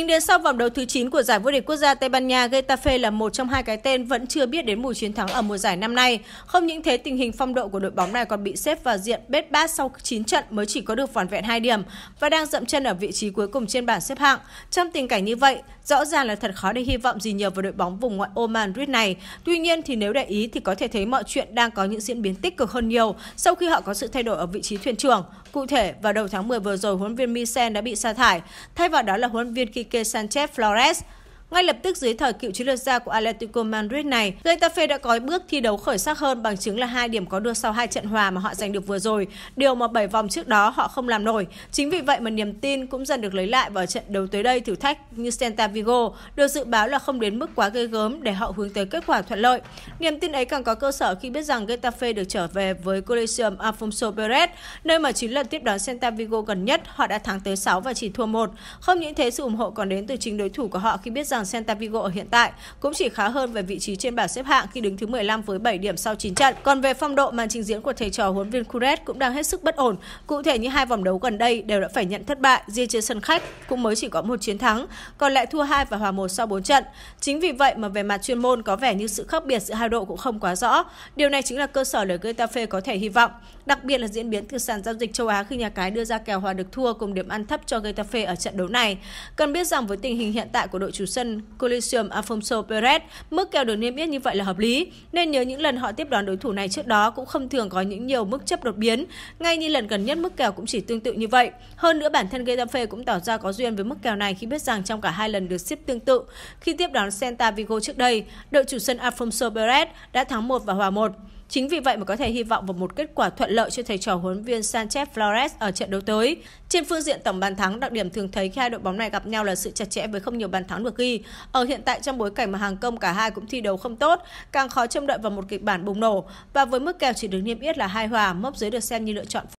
Tính đến sau vòng đấu thứ 9 của giải vô địch quốc gia Tây Ban Nha, Getafe là một trong hai cái tên vẫn chưa biết đến mùi chiến thắng ở mùa giải năm nay. Không những thế, tình hình phong độ của đội bóng này còn bị xếp vào diện bết bát sau 9 trận mới chỉ có được vòn vẹn 2 điểm và đang dậm chân ở vị trí cuối cùng trên bảng xếp hạng. Trong tình cảnh như vậy, rõ ràng là thật khó để hy vọng gì nhờ vào đội bóng vùng ngoại Oman Madrid này. Tuy nhiên thì nếu để ý thì có thể thấy mọi chuyện đang có những diễn biến tích cực hơn nhiều sau khi họ có sự thay đổi ở vị trí thuyền trưởng. Cụ thể, vào đầu tháng 10 vừa rồi, huấn viên Michel đã bị sa thải. Thay vào đó là huấn viên Kik Enrique Sanchez Flores ngay lập tức dưới thời cựu chiến lược gia của Atletico Madrid này, Getafe đã có bước thi đấu khởi sắc hơn bằng chứng là hai điểm có được sau hai trận hòa mà họ giành được vừa rồi, điều mà 7 vòng trước đó họ không làm nổi. Chính vì vậy mà niềm tin cũng dần được lấy lại vào trận đấu tới đây thử thách như Santa Vigo, được dự báo là không đến mức quá gây gớm để họ hướng tới kết quả thuận lợi. Niềm tin ấy càng có cơ sở khi biết rằng Getafe được trở về với Coliseum Afonso Perez, nơi mà 9 lần tiếp đón Santa Vigo gần nhất họ đã thắng tới 6 và chỉ thua một. Không những thế sự ủng hộ còn đến từ chính đối thủ của họ khi biết rằng rằng Celta Vigo ở hiện tại cũng chỉ khá hơn về vị trí trên bảng xếp hạng khi đứng thứ 15 với 7 điểm sau 9 trận. Còn về phong độ, màn trình diễn của thầy trò huấn viên Kuret cũng đang hết sức bất ổn. Cụ thể như hai vòng đấu gần đây đều đã phải nhận thất bại, riêng trên sân khách cũng mới chỉ có một chiến thắng, còn lại thua hai và hòa một sau 4 trận. Chính vì vậy mà về mặt chuyên môn có vẻ như sự khác biệt giữa hai đội cũng không quá rõ. Điều này chính là cơ sở để Getafe có thể hy vọng, đặc biệt là diễn biến từ sàn giao dịch châu Á khi nhà cái đưa ra kèo hòa được thua cùng điểm ăn thấp cho Getafe ở trận đấu này. Cần biết rằng với tình hình hiện tại của đội chủ sân Coliseum Alfonso Perez, mức kèo được niêm yết như vậy là hợp lý, nên nhớ những lần họ tiếp đón đối thủ này trước đó cũng không thường có những nhiều mức chấp đột biến, ngay như lần gần nhất mức kèo cũng chỉ tương tự như vậy. Hơn nữa bản thân Getafe cũng tỏ ra có duyên với mức kèo này khi biết rằng trong cả hai lần được xếp tương tự, khi tiếp đón Santa Vigo trước đây, đội chủ sân Alfonso Perez đã thắng 1 và hòa 1. Chính vì vậy mà có thể hy vọng vào một kết quả thuận lợi cho thầy trò huấn viên Sanchez Flores ở trận đấu tới. Trên phương diện tổng bàn thắng, đặc điểm thường thấy khi hai đội bóng này gặp nhau là sự chặt chẽ với không nhiều bàn thắng được ghi. Ở hiện tại trong bối cảnh mà hàng công cả hai cũng thi đấu không tốt, càng khó trông đợi vào một kịch bản bùng nổ và với mức kèo chỉ được niêm yết là hai hòa, mốc dưới được xem như lựa chọn